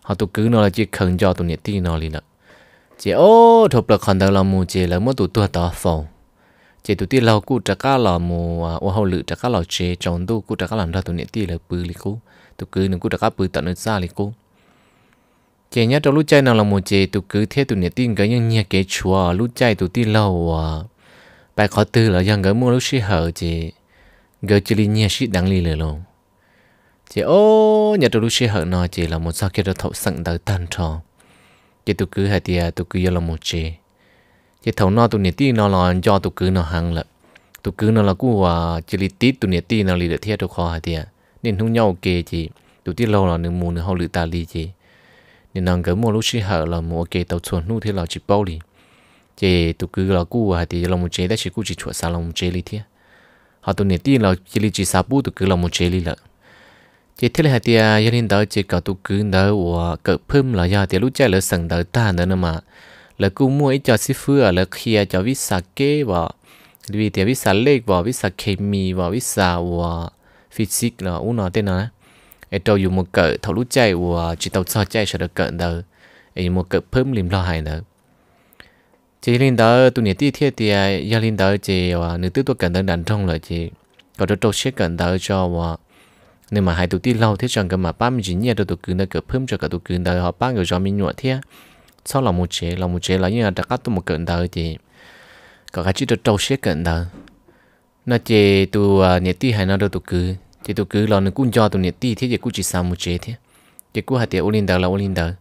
หาตุกือนอลจีขังจอตุเนี่ยตีนอลีละจะโอ้ทบละคันตะลามูเจแล้วมั่วตุตัวต่อฟงเจะตุตีเรากูจะก้าลามูว่าว่าเขาหลือจะก้าเราเจจงดูกูจะก้าหลังเราตุเนี่ยตีเลยปืนลิกูตุกือหนึ่งกูจะก้าปืนตัดนึกซาลิกูเจเนี่ยตัวลูกใจนั่งละโมเจตุกือเทตุเนี่ยติ้งกยังเนียเกชัวลูกใจตุตีเล่าว่าไปขอตื่นแล้วยังเก็มัวลูกชิเหอเจเก็จริีเนี่ยชิดดังลีเลยลง chị ô nhà đầu lúc xe hở nó chị là một sao kia đầu thấu sẵn đầu tan trò chị tôi cứ hay tia tôi cứ là một chị chị thấu nó tôi nhiệt ti nó là do tôi cứ nó hàng lợ tôi cứ nó là cú à chị lì tít tôi nhiệt ti nó lì được thiệt tôi khó hay tia nên không nhau kê chị tôi ti lâu là nương mù nương hậu lự ta lì chị nên nàng gỡ mua lúc xe hở là mua kề tàu chuồn nu thế là chị bao lì chị tôi cứ là cú hai tia là một chị đã chỉ cú chỉ chuột xa là một chị lì thiệt họ tôi nhiệt ti là chị lì chỉ sa bút tôi cứ là một chị lì lợ chỉ thế là thì gia đình đó chỉ có tu cứ đó của cỡ phim là do thì lúc chơi là sẵn đó ta nữa nè mà là cứ mua ít cho sư phụ là khía cho visa sa kế và vì thì visa sa lệch và visa kemi và visa và physics là u nó tên nó ấy trâu dùng một cỡ thầu lúc chơi của chỉ tàu cho chơi sẽ được cỡ đó ấy một cỡ phim liềm lo hại nữa chỉ linh đó tu niệm ti thiết thì à, gia linh đó chỉ và nữ tư tôi cần đơn đàn trong là chỉ có cho trâu xét cần đó cho và nên mà hai tụ tí lâu thế chẳng cần mà ba mươi chín nhà tụ cứ nơi cửa phim cho cả tụ cứ đời họ ba người cho mình nhọ thế sau lòng một chế lòng một chế là như là đã cắt tụ một cận đời thì có cái chỉ được trâu xế cận đời nó chế tụ à, nhà tí hay nó đâu tụ cứ thì tụ cứ là nó cũng cho tụ nhà tí thế thì cũng chỉ sao một chế thế thì cũng hai tiền olin đời là olin đời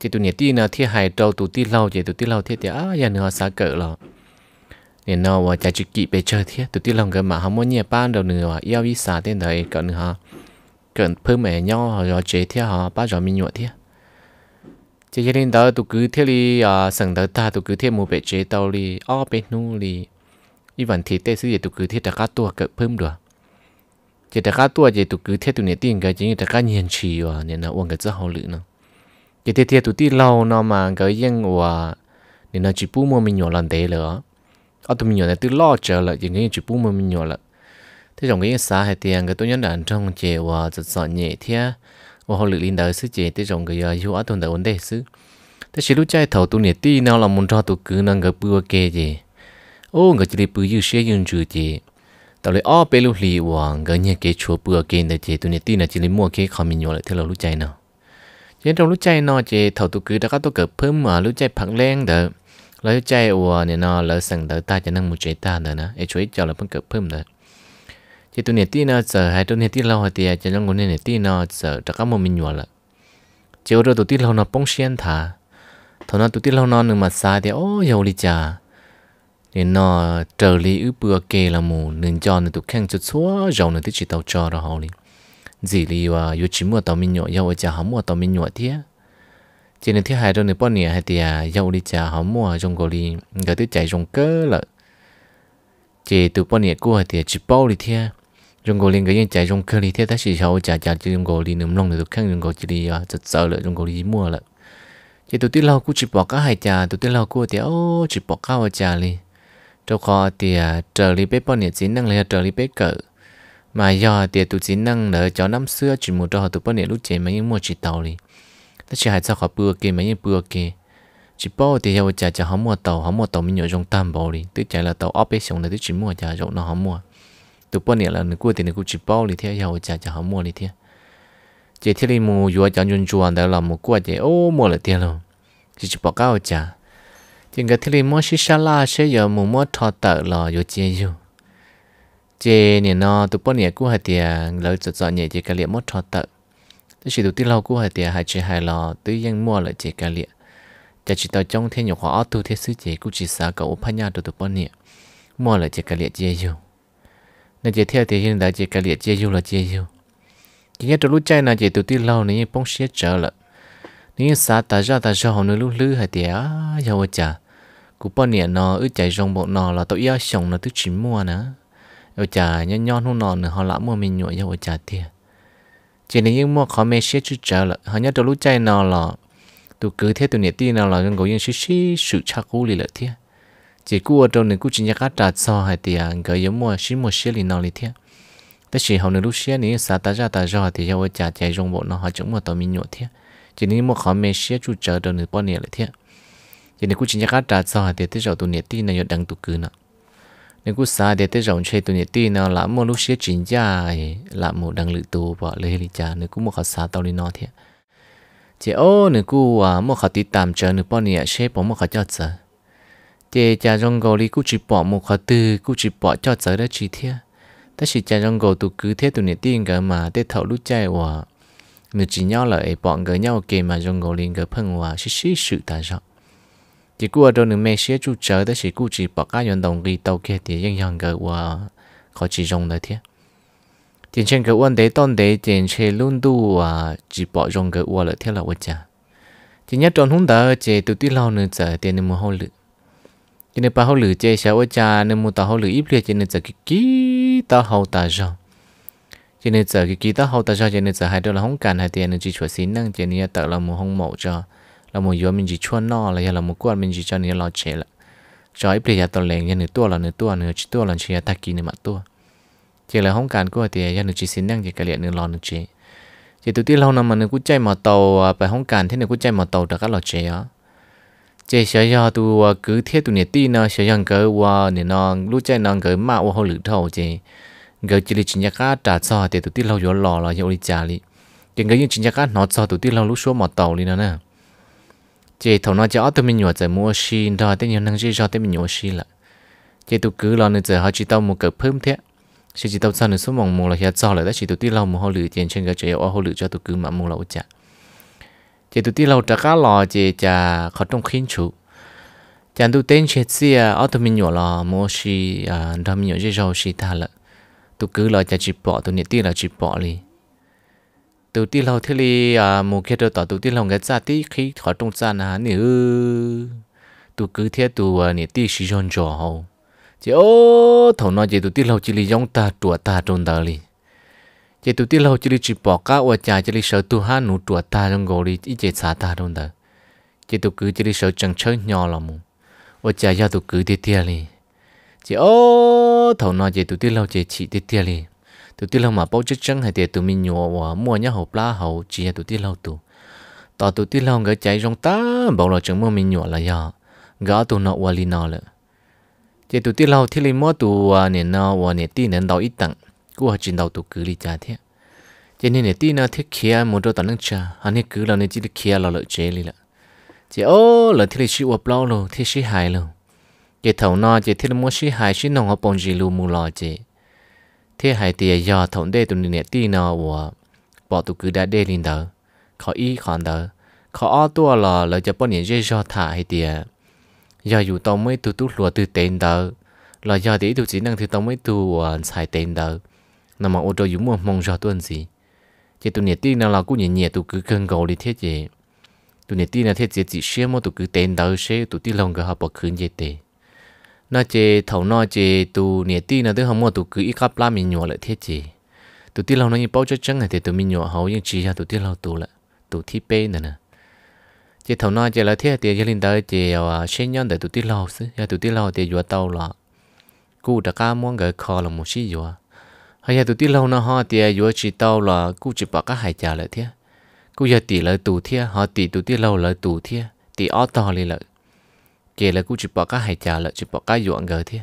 thì tụ nhà tí là thế hai trâu tụ tí lâu thì tụ tí lâu thế thì à nhà nó xả cỡ rồi nên nó và chả chịu kịp về chơi thế tụi tí lòng cái mà không muốn nhẹ ban đầu nữa yêu à, ý xả tên đấy cỡ nữa cần phơi mẹ nhau họ rồi chế theo họ ba rồi mình nhọ theo chế chế linh đó tụ cứ theo đi à sẵn đó ta tụ cứ theo mua bể chế tàu đi ó bể nu đi y vấn thì tế sư gì tụ cứ theo đặt cá tua cỡ phơm được chế đặt cá tua chế tụ cứ theo tụ nè tiền cái chính đặt cá nhiên trì và nên là uống cái rất hậu lự nó, chế theo theo tụ đi lâu nó mà cái dân và nên là chỉ bu mua mình nhọ lần thế nữa ở tụ mình nhọ này tự lo chờ lại chỉ cái chỉ bu mua mình nhọ lại thế chồng cái xã hay tiền cái tôi nhớ đàn trong chế và rất sợ nhẹ thế và họ lực linh đời sư chế thế chồng cái yêu ở tuần đầu vấn đề sư thế chỉ lúc chạy thầu tôi nhẹ tí nào là muốn cho tôi cứ năng cái bữa kê gì ô người chỉ đi bữa yêu xe yên chữ gì tao lấy ó bê lúc lì và người nhẹ kê chúa bữa kê này chế tôi nhẹ tí là chỉ lấy mua cái khó mình nhỏ lại thế là lúc chạy nào chế trong lúc chạy nào chế thầu tôi cứ đã có tôi cỡ phơm mà lúc chạy phẳng lên đó lấy chạy và này nó lỡ sẵn đỡ ta cho năng một chế ta nữa nè ấy chuối cho là phân cỡ phơm đó thì tôi nét tin nó sợ hay tôi nét tin lâu thì cho trong nguồn nét tin nó sợ chắc các một mình nhỏ là chiều rồi tôi tin lâu nó bông xiên thả thôi nó tôi tin lâu nó nhưng mà xa thì ô yêu đi chả thì nó trở lý ư bữa kê là mù nên cho nên tôi khen chút xóa giàu nên tôi chỉ tàu cho rồi hầu đi gì lý và yêu chỉ mua tàu mình nhỏ dầu chả hám mua tàu mình nhỏ thế chỉ nên thứ hai rồi nên bọn nè hay thì yêu à, đi chả hám mua trong gò đi người tôi chạy trong cơ là chỉ từ bọn nè cua thì chỉ bao đi thế 中国人个人在用克里贴，但是小家家就用国里能弄的都看用国这里啊，就走了用国里摸了。chỉ tụi lao cú chỉ bỏ cá hai cha tụi tụi lao cú thì ô chỉ bỏ cá vào cha li cho kho thì trở li bé bọn nhện chín năng là trở li bé cỡ mà do thì tụi chín năng là cho năm xưa chỉ một cho tụi bọn nhện lúc chế mấy mua chỉ tàu đi. ta chỉ hai sao họ bừa kia mấy bừa kia chỉ bỏ thì vào cha cho họ mua tàu họ mua tàu mình nhớ trong tam bảo đi. tức chạy là tàu ấp bé xuống là tức chỉ mua cha rồi nó họ mua tụ bọn nè là nó cua thì nó cũng chỉ bao lì theo nhau chả chả mua lì theo chỉ thiết đi mua vừa chả nhung chuan đó là mua cua chỉ ô mua lì theo luôn chỉ chỉ bao cao chả chỉ cái thiết đi mua xí xả la xí giờ mua mua thọ tợ là vừa chơi vô chỉ nè nó tụ bọn nè cua hai tiền lỡ chọn chọn nhẹ chỉ cái liệm mua thọ tợ tức chỉ tụ tí lâu cua hai hai chỉ hai lò tứ yên mua lại chỉ cái liệm chả chỉ tao trong thiên nhiều khó tu thế sư chỉ cũng chỉ xa cậu phanh nhau tụ tụ nè mua lại chỉ cái liệm chơi nãy giờ theo thì hiện đại chỉ cái liệt chia du là chia du chỉ nhớ trong lúc chơi là chỉ tụt đi lâu giờ bông xe trở lại giờ sáng ta ra ta ra hồn lúc lư hay tía giàu chả cú bao nhiêu nó ư chạy rong bộ nó là tụi yêu sống là tức chỉ mua nữa yêu chả nhon nhon hôn nọ nữa họ lãm mua mình nhụy giàu chả tía chỉ nên những mua khó mê xe chút trở lại họ nhớ trong lúc chơi nọ là tụi cứ thế tụi nhiệt tin nọ là gần gũi những sự sự sự chắc cú lì lại tía chỉ cú ở trong này cú chỉ nhắc cá trà so hay thì người à, gửi giống mua xí mua xí lì nó lì thiệt tất chỉ hầu nữa lúc xí này xả ta ra ta ra thì cho vợ trả chạy rong bộ nó họ chúng mà tao mi nhột thiệt chỉ nên mua khó mê xí chú chờ đầu nửa bao nhiêu lì thiệt chỉ nên cú chỉ nhắc cá trà so hay thì tới giờ tụi nhiệt tin này đang tụi cứ nữa nên cú xả thì tới giờ chơi tụi nhiệt tin nào là mua lúc xí chính cha là một đang lự tù bỏ lấy lì cha nên cú mua khó xả tàu lì nó thiệt chỉ ô nên cú à mua khó tí tạm chờ nửa bao nhiêu xí bỏ mua khó cho chờ chị cha rong gò đi cú chỉ bỏ một khóa từ cú chỉ bỏ cho tới đó chỉ thế ta chỉ cha rong gò tụ cứ thế tụ niệm tiền cả mà để thầu lúc chạy hòa người chỉ nhau là ấy bọn người nhau kề mà rong gò liền người phân hòa xí xí sự ta rõ chỉ ở đâu nữa mẹ xía chú chở ta chỉ cú chỉ bỏ cá nhân đồng ghi tàu kia thì dân dân người hòa khó chỉ rong đó thế tiền trên cái uan đấy tôn đấy tiền trên luôn đủ à chỉ bỏ rong cái uan là thế là uan cha chỉ nhất tròn hung đó chỉ tụ tí lâu nữa giờ tiền nên mua hậu lực cho nên bà hậu lử chơi sáu cha nên mua tàu hậu lử ít liệt cho nên giờ cái kí tàu hậu ta rồi cho nên giờ cái kí tàu hậu ta rồi cho nên giờ hai đứa là không cần hai tiền nên chỉ chuẩn xin năng cho nên tàu là mua không mẫu cho là mua gió mình chỉ chuẩn nọ là là mua quan mình chỉ cho nên lo chế là cho ít liệt tàu lẻ nên nửa tua là nửa tua nửa chỉ tua là chỉ ta kí nửa mặt tua chỉ là không cần của tiền cho nên chỉ xin năng chỉ cái liệt nửa lo nửa chế chỉ tự tiếc lâu năm mà nửa cũng chạy mà tàu phải không cần thế nửa cũng chạy mà tàu đã các lo chế á chế 小要都我 cứ thiết tụ nhiệt ti nó 小样个我你 nó lúc chơi nó cái mà 我好里头 chế cái chỉ là chỉ nhạc cá trả cho thì tụ ti lâu rồi lò là yêu đi trả đi cái cái những nhạc cá nó cho tụ ti lâu lúc số mà tàu đi nó nè chế thầu nó cho tụi mình nhớ chơi mua xin đó tên nhiều năng gì cho tụi mình nhớ xin là chế tụ cứ lo nữa giờ họ chỉ tao một cái phơm thế chỉ chỉ tao sao nữa số mong mua là hiện cho lại đó chỉ tụ ti lâu mua họ lử tiền trên cái chế ở họ lử cho tụ cứ mà mua là trả chỉ tụi tí lâu trả cá lò chỉ trả khó trong khiến chủ chẳng tụi tên chết gì à ở tụi mình nhỏ lò mua xì à đó mình nhỏ chơi rau xì thà lợ tụi cứ lò trả chỉ bỏ tụi nhiệt tí là chỉ bỏ đi tụi tí lâu thế li à mua kia đâu tỏ tụi tí lâu cái giá tí khi khó trong giá nà nữ tụi cứ thế tụi à, nhiệt tí xì rong trò hậu chỉ ô thầu nói chỉ tụi tí lâu chỉ li giống ta trùa ta trôn ta li chỉ tụi tí lâu chỉ đi bỏ cá và cha chỉ đi sợ tu hán nụ tụi ta trong gò đi ít chỉ xả ta đâu đó chỉ tụi cứ chỉ đi sợ chẳng chơi nhỏ lắm mù và chả giờ tụi cứ đi tia đi chỉ ô thầu nó chỉ tụi tí lâu chỉ chỉ đi tia đi tụi tí lâu mà bao chất trắng hay thì tụi mình nhỏ và mua nhá hộp lá hậu chỉ tụi tí lâu tụ, tao tụi tí lâu cái chạy trong ta bảo là chẳng mua mình nhỏ là giờ gã tụi nó và lì nó lợ chỉ tụi tí lâu thì lì mua tụi nè nó và nè tí nè đầu ít tặng กูหัดจินดาวตุกือลีจ่าเทียเจนี่เนี่ยตีน่ะเทียเคียมดตันนึงจ่าฮันนี่กือเราเนี่ยจิตเคียเราเลยเจลีละเจโอ้เราที่เลยชิวเปล่าเราที่ชิหายเราเจเท่าน่ะเจที่เราไม่ชิหายชินงอปงจีลูมูลอเจเทียหายเตียยอเท่าเดตุนี่เนี่ยตีน่ะวัวปอตุกือได้เดลินเดอขออีขอนเดอขออ้อตัวเราเราจะป้อนเนี่ยเจยอถ่าให้เตียยออยู่ตรงไม่ตุตุหลัวตุเต็นเดอเรายอตีตุจีนังที่ตรงไม่ตัวสายเต็นเดอ nằm mà ô tô dùng một mong chờ tuần gì chỉ tụi nhiệt tin nào là cũng nhẹ nhẹ tụi cứ cần cầu đi thế gì tụi nhiệt tin là thế gì chỉ xem mà tụi cứ tên đầu xe tụi tin lòng cái họ bỏ khứ gì thế, nó chỉ thầu nó chỉ tụi nhiệt tin là thứ họ mà tụi cứ ít gặp la mình nhỏ lại thế gì tụi tin lòng nó như bao chắc chắn là thì tụi mình nhỏ hầu nhưng chỉ là tụi tin lòng tụi lại tụi thi bê nữa nè chỉ thầu nó chỉ là thế thì gia đình đời chỉ à xem nhau để tụi tin lòng xứ, tụi tin lòng thì vừa tàu là cú đã cá muốn gửi kho là một xí vừa hay là tụi tí lâu nó họ thì vừa chỉ tao là cú chỉ bảo các hải trả lại thế cú giờ tỷ lợi tù thế, họ tỷ tù tiết lâu lợi tù thế, tỷ ó to li lợi kể là cú chỉ bỏ cá hải trả lại chỉ bỏ cá dọn gờ thế,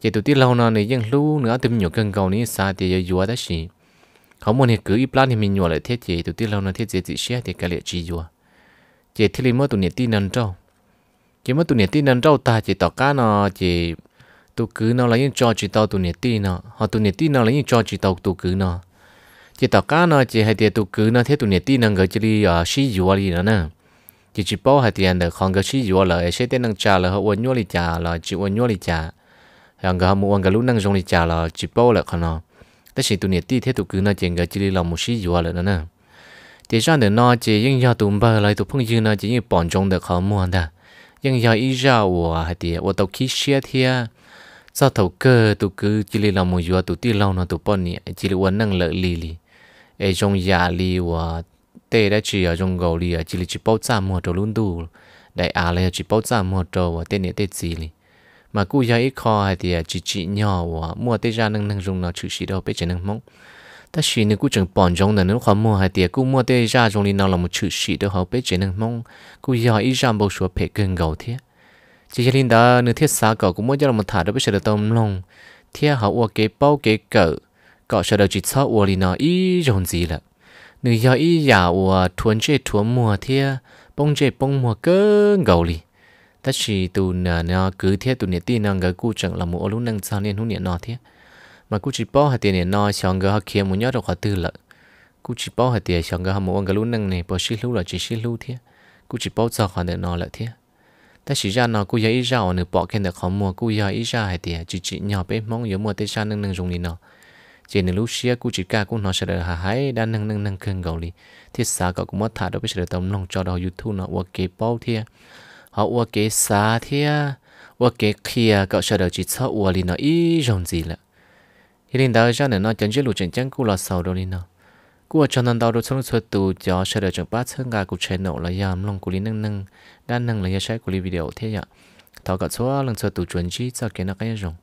chỉ tù tiết lâu nó này dân lu nữa tìm nhiều cân cầu này xa thì giờ vừa đó xì không muốn thì cứ ít lát thì mình nhồi lại thiết chỉ tù tiết lâu nó thiết chỉ chỉ xe thì cái lệ chỉ vừa, chỉ thiết li mất tụ nhiệt tin nâng trâu chỉ mất tụ nhiệt tin nâng trâu ta chỉ tỏ cá nó chỉ tu cứ nó lấy những cho chỉ tao tu nhiệt tin nó họ tu nhiệt tin nó lấy những cho chỉ tao tu cứ nó chỉ tao cá nó chỉ hay tiền tu cứ nó thế tu nhiệt tin nó người chỉ đi ở ờ, xí dùa đi nữa nè chỉ chỉ bao hay tiền được còn cái xí dùa là sẽ tiền năng trả là họ uốn nhua đi trả là chỉ uốn nhua đi trà hàng cái mua cái lũ năng dùng đi trả là chỉ bao là không nó tất nhiên tu nhiệt tin thế tu cứ nó chỉ người chỉ đi làm một xí dùa là nữa nè chỉ nó chỉ những do tụm bờ lại tụ phong dư chỉ như bọn chúng được họ mua đó nhưng do ý ra của hay tiền của tàu khí xe thiệt sao thầu cơ tụ cứ chỉ lì lòng một giờ tụ tiêu lâu nó tụ bọn nhỉ chỉ lì năng lợi lì lì ở trong nhà lì và tê đã chỉ ở trong gầu lì chỉ lì chỉ bao trăm mua trâu luôn đủ đại à là chỉ bao trăm mua trâu và tê nhỉ tê gì lì mà cú gia ít kho thì à, chỉ chỉ nhỏ và mua tê ra năng năng dùng nó chữ xí đâu biết giờ năng mong ta chỉ nếu cú chẳng bọn trong là nó khó mua hay thì à, cú mua tê ra trong lì nào là một chữ xí đâu họ bây giờ năng mong cú gia ít ra bao số phải gần gầu thế chỉ cho linh đó nửa thiết xa cậu cũng muốn cho là một thả đó bây giờ tôm lông thiết họ uo cái bao cái cậu cậu sợ đầu chỉ sợ uo linh nó ý dồn gì là nửa giờ ý giả uo thuần chế thuần mùa thiết bông chế bông mùa cơ gầu li ta chỉ tụ nè nó cứ thiết tụ nè tin năng gỡ cu chẳng là một ô lúc năng sao nên hút nè nó thiết mà cu chỉ bao hạt tiền nè nó xong gỡ họ kia muốn nhớ được họ tư lợi cú chỉ bao hạt tiền xong gỡ họ muốn gỡ lúc năng này bao xí lúc là chỉ xí lúc thiết cú chỉ bao giờ họ nè nó lại thiết ta chỉ ra nó cũng dễ ra ở nửa bỏ khen được khó mua cũng dễ ra hay thì chỉ chỉ nhỏ bé mong yếu mua tết ra nâng nâng dùng đi nó chỉ nửa lúc xia cũng chỉ cả cũng nó sẽ được hà hái đã nâng nâng nâng cưng gầu đi thiết xa cậu cũng mất thả đâu biết sẽ được tấm lòng cho đầu youtube nó qua kế bao thia họ qua kế xa thia qua kế kia cậu sẽ được chỉ sợ qua đi nó ý rồng gì lạ hiện tại ra nữa nó chẳng chỉ lụt chẳng chẳng cũng là sau đâu đi nó của cho nên đầu được xong rồi tụ cho sẽ được chúng bắt hơn cả cuộc nổ là giảm long của lý nâng nâng đang nâng là yam sẽ của lý video thế ạ thọ cả số lần rồi tụ chuẩn chỉ cho cái nó cái rồng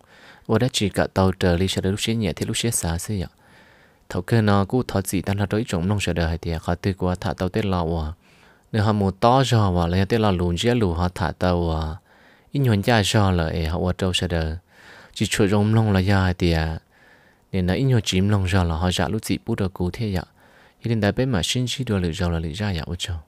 và đã chỉ cả tàu trở lý sẽ được lúc xế nhẹ thì lúc xế xả xí ạ thọ cơ nó cú thọ gì đang là đối trọng long sẽ được hay thì khó tư của thả tàu tết lò à nếu họ muốn to rồi và là tết lò lùn chia lù họ thả tàu à ít nhuận gia rồi là họ ở đâu sẽ được chỉ chuột rồng long là gia thì nên là ít nhuận chìm lòng rồi là họ giả lúc gì bút được cụ thế ạ 一定在北马新区多路绕了里绕呀，我操！